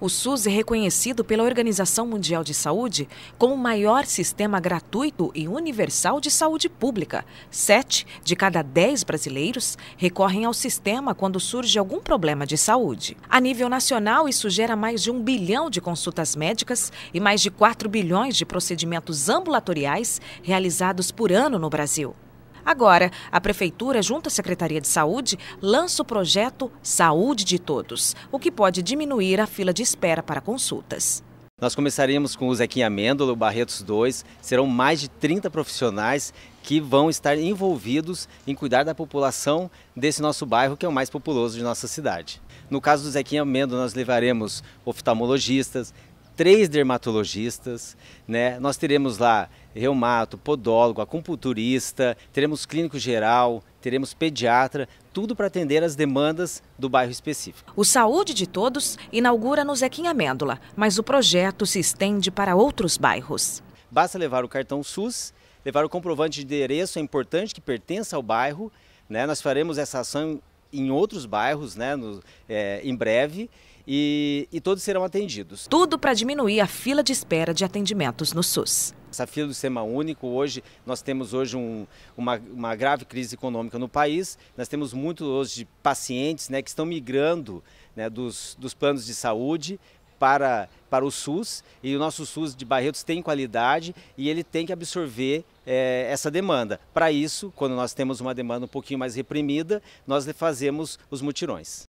O SUS é reconhecido pela Organização Mundial de Saúde como o maior sistema gratuito e universal de saúde pública. Sete de cada dez brasileiros recorrem ao sistema quando surge algum problema de saúde. A nível nacional, isso gera mais de um bilhão de consultas médicas e mais de 4 bilhões de procedimentos ambulatoriais realizados por ano no Brasil. Agora, a Prefeitura, junto à Secretaria de Saúde, lança o projeto Saúde de Todos, o que pode diminuir a fila de espera para consultas. Nós começaríamos com o Zequinha Mêndola, o Barretos 2, serão mais de 30 profissionais que vão estar envolvidos em cuidar da população desse nosso bairro, que é o mais populoso de nossa cidade. No caso do Zequinha Mêndola, nós levaremos oftalmologistas, três dermatologistas, né? nós teremos lá reumato, podólogo, acupunturista, teremos clínico geral, teremos pediatra, tudo para atender as demandas do bairro específico. O Saúde de Todos inaugura no Zequinha Mêndola, mas o projeto se estende para outros bairros. Basta levar o cartão SUS, levar o comprovante de endereço, é importante que pertença ao bairro. Né? Nós faremos essa ação em outros bairros né, no, é, em breve e, e todos serão atendidos. Tudo para diminuir a fila de espera de atendimentos no SUS. Essa fila do sistema único, hoje, nós temos hoje um, uma, uma, grave crise econômica no país, nós temos muitos hoje pacientes né, que estão migrando né, dos, dos planos de saúde para, para o SUS e o nosso SUS de Barretos tem qualidade e ele tem que absorver é, essa demanda. Para isso, quando nós temos uma demanda um pouquinho mais reprimida, nós fazemos os mutirões.